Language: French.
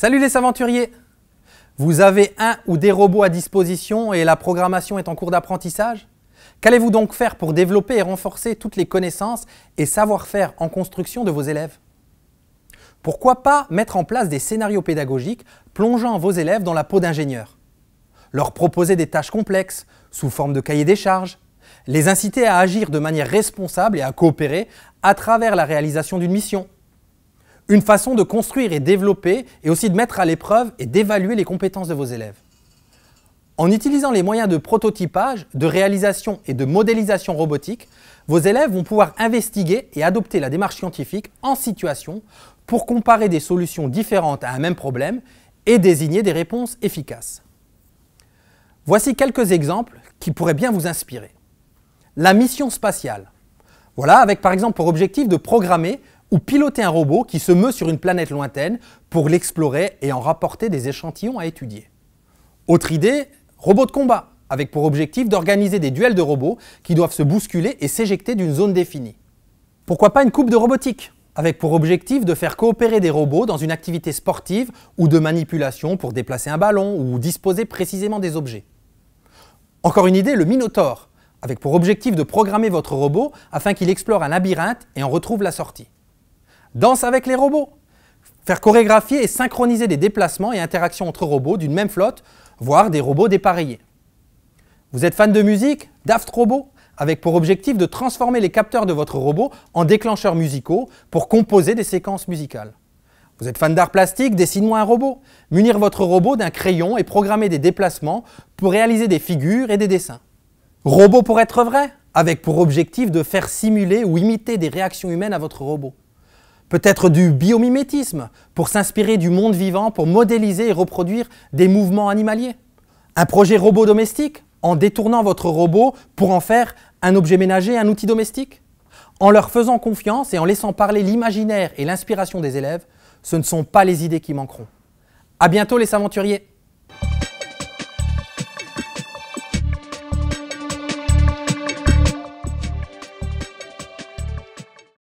Salut les aventuriers Vous avez un ou des robots à disposition et la programmation est en cours d'apprentissage Qu'allez-vous donc faire pour développer et renforcer toutes les connaissances et savoir-faire en construction de vos élèves Pourquoi pas mettre en place des scénarios pédagogiques plongeant vos élèves dans la peau d'ingénieurs Leur proposer des tâches complexes sous forme de cahier des charges les inciter à agir de manière responsable et à coopérer à travers la réalisation d'une mission une façon de construire et développer et aussi de mettre à l'épreuve et d'évaluer les compétences de vos élèves. En utilisant les moyens de prototypage, de réalisation et de modélisation robotique, vos élèves vont pouvoir investiguer et adopter la démarche scientifique en situation pour comparer des solutions différentes à un même problème et désigner des réponses efficaces. Voici quelques exemples qui pourraient bien vous inspirer. La mission spatiale. Voilà, avec par exemple pour objectif de programmer ou piloter un robot qui se meut sur une planète lointaine pour l'explorer et en rapporter des échantillons à étudier. Autre idée, robot de combat, avec pour objectif d'organiser des duels de robots qui doivent se bousculer et s'éjecter d'une zone définie. Pourquoi pas une coupe de robotique, avec pour objectif de faire coopérer des robots dans une activité sportive ou de manipulation pour déplacer un ballon ou disposer précisément des objets. Encore une idée, le Minotaur, avec pour objectif de programmer votre robot afin qu'il explore un labyrinthe et en retrouve la sortie. Danse avec les robots. Faire chorégraphier et synchroniser des déplacements et interactions entre robots d'une même flotte, voire des robots dépareillés. Vous êtes fan de musique Daft Robot, avec pour objectif de transformer les capteurs de votre robot en déclencheurs musicaux pour composer des séquences musicales. Vous êtes fan d'art plastique Dessine-moi un robot. Munir votre robot d'un crayon et programmer des déplacements pour réaliser des figures et des dessins. Robot pour être vrai avec pour objectif de faire simuler ou imiter des réactions humaines à votre robot peut-être du biomimétisme, pour s'inspirer du monde vivant, pour modéliser et reproduire des mouvements animaliers. Un projet robot domestique, en détournant votre robot pour en faire un objet ménager, un outil domestique. En leur faisant confiance et en laissant parler l'imaginaire et l'inspiration des élèves, ce ne sont pas les idées qui manqueront. A bientôt les aventuriers